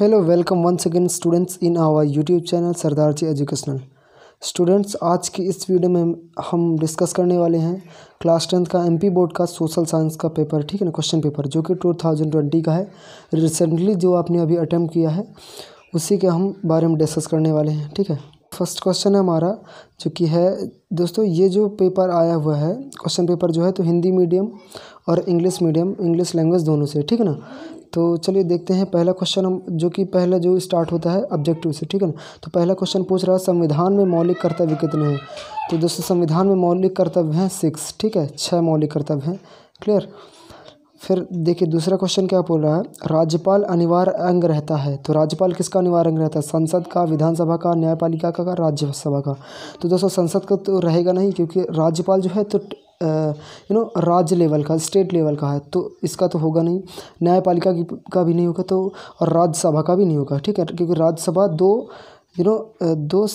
hello welcome once again students in our YouTube channel Sardar ji educational students आज की इस video में हम डिस्कस करने वाले हैं क्लास टेंथ का एमपी बोर्ड का सोशल साइंस का पेपर ठीक है ना क्वेश्चन पेपर जो कि टू थाउजेंड ट्वेंटी का है रिसेंटली जो आपने अभी अटैम्प्ट किया है उसी के हम बारे में डिस्कस करने वाले हैं ठीक है फर्स्ट क्वेश्चन है हमारा जो कि है दोस्तों ये जो पेपर आया हुआ है क्वेश्चन पेपर जो है तो हिंदी मीडियम और इंग्लिश मीडियम इंग्लिश लैंग्वेज दोनों से ठीक है ना तो चलिए देखते हैं पहला क्वेश्चन हम जो कि पहला जो स्टार्ट होता है ऑब्जेक्टिव से ठीक है ना तो पहला क्वेश्चन पूछ रहा है संविधान में मौलिक कर्तव्य कितने हैं तो दोस्तों संविधान में मौलिक कर्तव्य हैं सिक्स ठीक है छः मौलिक कर्तव्य हैं क्लियर फिर देखिए दूसरा क्वेश्चन क्या बोल रहा है राज्यपाल अनिवार्य अंग रहता है तो राज्यपाल किसका अनिवार्य अंग रहता है संसद का विधानसभा का न्यायपालिका का, का राज्यसभा का तो दोस्तों संसद का तो रहेगा नहीं क्योंकि राज्यपाल जो है तो यू नो राज्य लेवल का स्टेट लेवल का है तो इसका तो होगा नहीं न्यायपालिका का भी नहीं होगा तो और राज्यसभा का भी नहीं होगा ठीक है क्योंकि राज्यसभा दो यू नो दो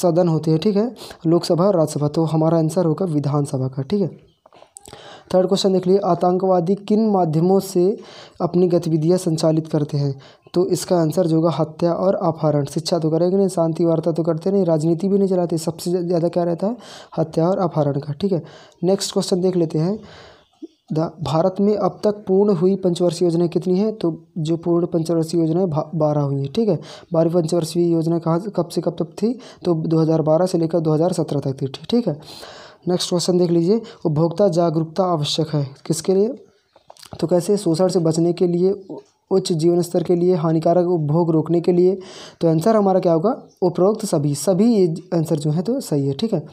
सदन होते हैं ठीक है लोकसभा और राज्यसभा तो हमारा आंसर होगा विधानसभा का ठीक है थर्ड क्वेश्चन देख लीजिए आतंकवादी किन माध्यमों से अपनी गतिविधियाँ संचालित करते हैं तो इसका आंसर जो होगा हत्या और अपहरण शिक्षा तो करेंगे नहीं शांति वार्ता तो करते नहीं राजनीति भी नहीं चलाते सबसे ज़्यादा क्या रहता है हत्या और अपहरण का ठीक है नेक्स्ट क्वेश्चन देख लेते हैं द भारत में अब तक पूर्ण हुई पंचवर्षीय योजनाएं कितनी है तो जो पूर्ण पंचवर्षीय योजनाएं बारह हुई हैं ठीक है बारहवीं पंचवर्षीय योजना कहाँ कब से कब तक थी तो 2012 से लेकर 2017 तक थी ठीक है नेक्स्ट क्वेश्चन देख लीजिए उपभोक्ता जागरूकता आवश्यक है किसके लिए तो कैसे शोषण से बचने के लिए उच्च जीवन स्तर के लिए हानिकारक उपभोग रोकने के लिए तो आंसर हमारा क्या होगा उपरोक्त सभी सभी ये आंसर जो है तो सही है ठीक है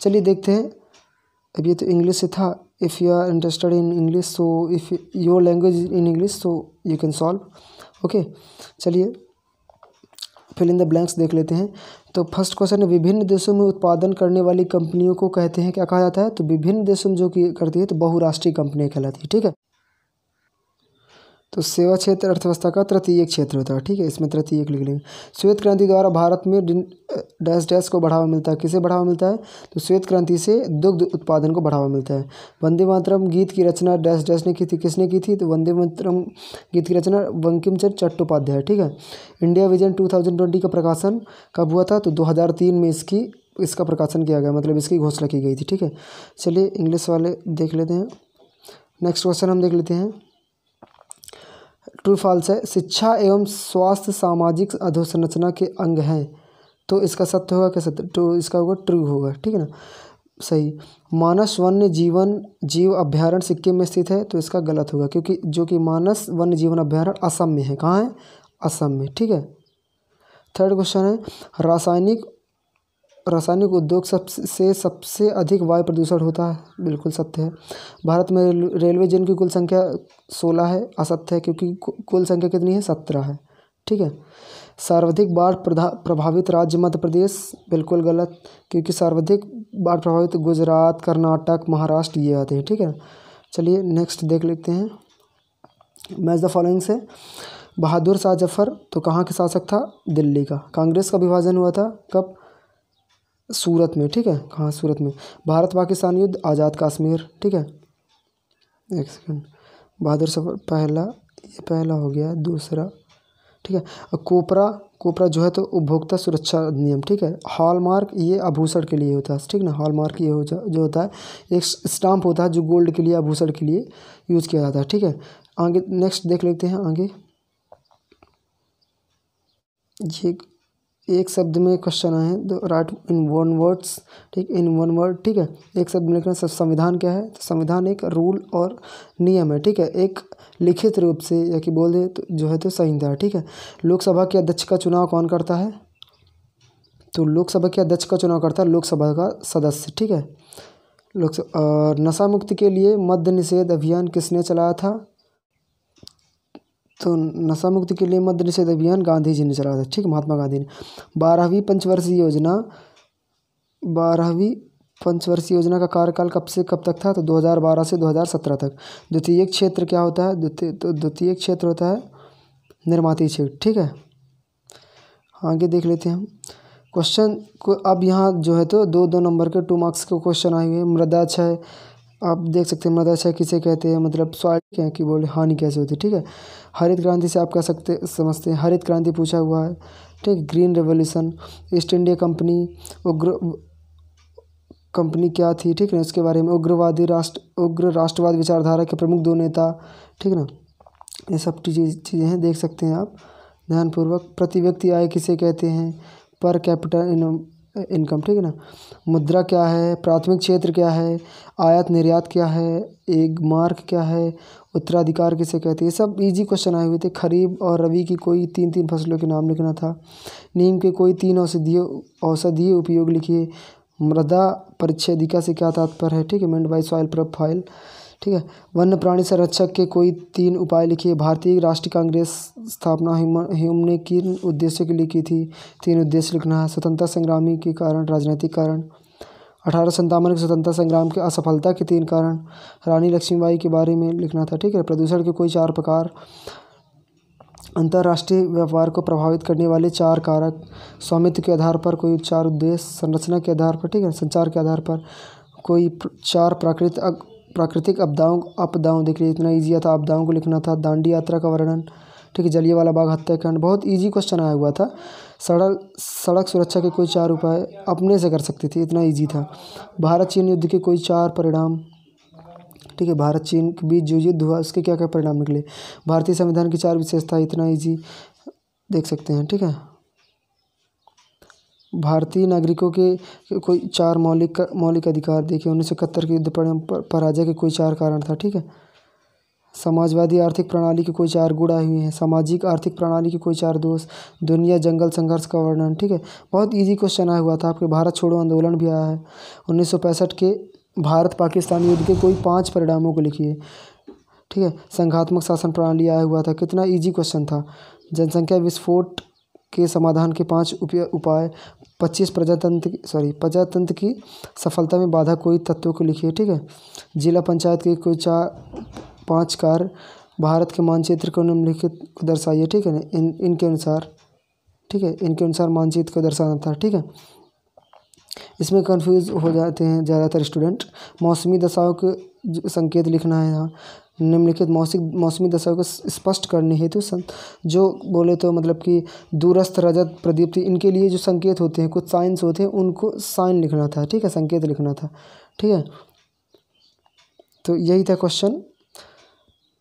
चलिए देखते हैं अब ये तो इंग्लिश से था if you are interested in English so if your language in English so you can solve okay चलिए फिल इन द ब्लैंक्स देख लेते हैं तो फर्स्ट क्वेश्चन है विभिन्न देशों में उत्पादन करने वाली कंपनियों को कहते हैं क्या कहा जाता है तो विभिन्न देशों में जो की करती है तो बहुराष्ट्रीय कंपनियाँ कहलाती है ठीक है तो सेवा क्षेत्र अर्थव्यवस्था का तृतीय क्षेत्र होता है ठीक है इसमें तृतीय लिख लेंगे श्वेत क्रांति द्वारा भारत में डैश डैश को बढ़ावा मिलता है किसे बढ़ावा मिलता है तो श्वेत क्रांति से दुग्ध उत्पादन को बढ़ावा मिलता है वंदे मातरम गीत की रचना डैश डैश ने की थी किसने की थी तो वंदे मातरम गीत की रचना वंकिम चंद चट्टोपाध्याय ठीक है India vision two thousand twenty का प्रकाशन कब हुआ था तो दो हज़ार तीन में इसकी इसका प्रकाशन किया गया मतलब इसकी घोषणा की गई थी ठीक है चलिए इंग्लिश वाले देख लेते हैं नेक्स्ट क्वेश्चन हम देख लेते हैं ट्रू फॉल्स है शिक्षा एवं स्वास्थ्य सामाजिक अधोसंरचना के अंग हैं तो इसका सत्य होगा क्या सत्य तो इसका होगा ट्रू होगा ठीक है ना सही मानस वन्य जीवन जीव अभ्यारण्य सिक्किम में स्थित है तो इसका गलत होगा क्योंकि जो कि मानस वन्य जीवन अभ्यारण्य असम में है कहाँ है असम में ठीक है थर्ड क्वेश्चन है रासायनिक रासायनिक उद्योग से सबसे अधिक वायु प्रदूषण होता है बिल्कुल सत्य है भारत में रेलवे जन की कुल संख्या सोलह है असत्य है क्योंकि कुल संख्या कितनी है सत्रह है ठीक है सर्वाधिक बाढ़ प्रभावित राज्य मध्य प्रदेश बिल्कुल गलत क्योंकि सर्वाधिक बाढ़ प्रभावित गुजरात कर्नाटक महाराष्ट्र ये आते हैं ठीक है चलिए नेक्स्ट देख लेते हैं मैच द फॉलोइंग से बहादुर शाह जफर तो कहाँ के शासक था दिल्ली का कांग्रेस का विभाजन हुआ था कब सूरत में ठीक है कहाँ सूरत में भारत पाकिस्तान युद्ध आज़ाद कश्मीर ठीक है एक सेकेंड बहादुर सफर पहला ये पहला हो गया दूसरा ठीक है कोपरा कोपरा जो है तो उपभोक्ता सुरक्षा अधिनियम ठीक है हॉलमार्क ये आभूषण के लिए होता है ठीक ना हॉलमार्क ये हो जा जो होता है एक स्टाम्प होता है जो गोल्ड के लिए आभूषण के लिए यूज़ किया जाता है ठीक है आगे नेक्स्ट देख लेते हैं आगे ये एक शब्द में क्वेश्चन आए तो राइट इन वन वर्ड्स ठीक इन वन वर्ड ठीक है एक शब्द में लिखना संविधान क्या है तो संविधान एक रूल और नियम है ठीक है एक लिखित रूप से या कि बोल दें तो जो है तो संहिता है ठीक है लोकसभा के अध्यक्ष का चुनाव कौन करता है तो लोकसभा के अध्यक्ष का चुनाव करता है लोकसभा का सदस्य ठीक है लोकसभा और नशा मुक्ति के लिए मद्य निषेध अभियान किसने चलाया था तो नशा मुक्ति के लिए मद्य निषेध अभियान गांधी जी ने चलाया था ठीक महात्मा गांधी ने बारहवीं पंचवर्षीय योजना बारहवीं पंचवर्षीय योजना का कार्यकाल कब से कब तक था तो 2012 से 2017 तक द्वितीय क्षेत्र क्या होता है द्वितीय तो द्वितीय क्षेत्र होता है निर्माती क्षेत्र ठीक है आगे देख लेते हैं हम क्वेश्चन को अब यहाँ जो है तो दो दो नंबर के टू मार्क्स के क्वेश्चन आए हुए मृदा छः आप देख सकते हैं मदरसा किसे कहते हैं मतलब सॉइल क्या है कि बोले हानि कैसे होती है ठीक है हरित क्रांति से आप कह सकते समझते हैं हरित क्रांति पूछा हुआ है ठीक green revolution East India company उग्र कंपनी क्या थी ठीक है उसके बारे में उग्रवादी राष्ट्र उग्र राष्ट्रवाद विचारधारा के प्रमुख दो नेता ठीक ना ये सब चीज़ें चीज़ें हैं देख सकते हैं आप ध्यानपूर्वक प्रति व्यक्ति आय किसे कहते हैं पर कैपिटल इनकम ठीक है ना मुद्रा क्या है प्राथमिक क्षेत्र क्या है आयात निर्यात क्या है एक मार्क क्या है उत्तराधिकार किसे कहते हैं सब इजी क्वेश्चन आए हुए थे खरीब और रवि की कोई तीन तीन फसलों के नाम लिखना था नीम के कोई तीन औषधीय औषधीय उपयोग लिखिए मृदा परिच्छेदिका से क्या तात्पर्य है ठीक है मेंट बाई सॉइल प्रोफाइल ठीक है वन्य प्राणी संरक्षक के कोई तीन उपाय लिखिए भारतीय राष्ट्रीय कांग्रेस स्थापना ह्यूम ने किन उद्देश्य के लिए की थी तीन उद्देश्य लिखना है स्वतंत्रता संग्रामी के कारण राजनीतिक कारण अठारह संतावन के स्वतंत्रता संग्राम के असफलता के तीन कारण रानी लक्ष्मीबाई के बारे में लिखना था ठीक है प्रदूषण के कोई चार प्रकार अंतर्राष्ट्रीय व्यापार को प्रभावित करने वाले चार कारक स्वामित्व के आधार पर कोई चार उद्देश्य संरचना के आधार पर ठीक है संचार के आधार पर कोई चार प्राकृतिक प्राकृतिक आपदाओं आपदाओं देख लीजिए इतना ईजी था आपदाओं को लिखना था दांडी यात्रा का वर्णन ठीक है जलिए वाला बाग हत्याकांड बहुत ईजी क्वेश्चन आया हुआ था सड़क सड़क सुरक्षा के कोई चार उपाय अपने से कर सकती थी इतना ईजी था भारत चीन युद्ध के कोई चार परिणाम ठीक है भारत चीन के बीच जो युद्ध हुआ उसके क्या क्या परिणाम निकले भारतीय संविधान की चार विशेषता इतना ईजी देख सकते हैं ठीक है भारतीय नागरिकों के कोई चार मौलिक मौलिक अधिकार देखिए उन्नीस सौ इकहत्तर के युद्ध पराजय के कोई चार कारण था ठीक है समाजवादी आर्थिक प्रणाली के कोई चार गुण आए हुए हैं सामाजिक आर्थिक प्रणाली के कोई चार दोष दुनिया जंगल संघर्ष का वर्णन ठीक है बहुत इजी क्वेश्चन आया हुआ था आपके भारत छोड़ो आंदोलन भी आया है उन्नीस के भारत पाकिस्तान युद्ध के कोई पाँच परिणामों को लिखिए ठीक है संघात्मक शासन प्रणाली आया हुआ था कितना ईजी क्वेश्चन था जनसंख्या विस्फोट के समाधान के पाँच उपाय पच्चीस प्रजातंत्र सॉरी प्रजातंत्र की सफलता में बाधा कोई तत्व को लिखिए ठीक है जिला पंचायत के कोई चार पाँच कार्य भारत के मानचित्र को निम्नलिखित को दर्शाइए ठीक है इन इनके अनुसार ठीक है इनके अनुसार मानचित्र को दर्शाना था ठीक है इसमें कंफ्यूज हो जाते हैं ज़्यादातर स्टूडेंट मौसमी दशाओं के संकेत लिखना है यहाँ निम्नलिखित मौसिक मौसमी दशाओं को स्पष्ट करने हेतु जो बोले तो मतलब कि दूरस्थ रजत प्रदीप्ति इनके लिए जो संकेत होते हैं कुछ साइंस होते हैं उनको साइन लिखना था ठीक है संकेत लिखना था ठीक है तो यही था क्वेश्चन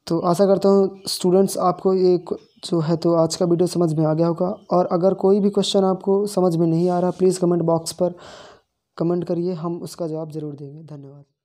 तो आशा करता हूँ स्टूडेंट्स आपको ये जो है तो आज का वीडियो समझ में आ गया होगा और अगर कोई भी क्वेश्चन आपको समझ में नहीं आ रहा प्लीज़ कमेंट बॉक्स पर कमेंट करिए हम उसका जवाब ज़रूर देंगे धन्यवाद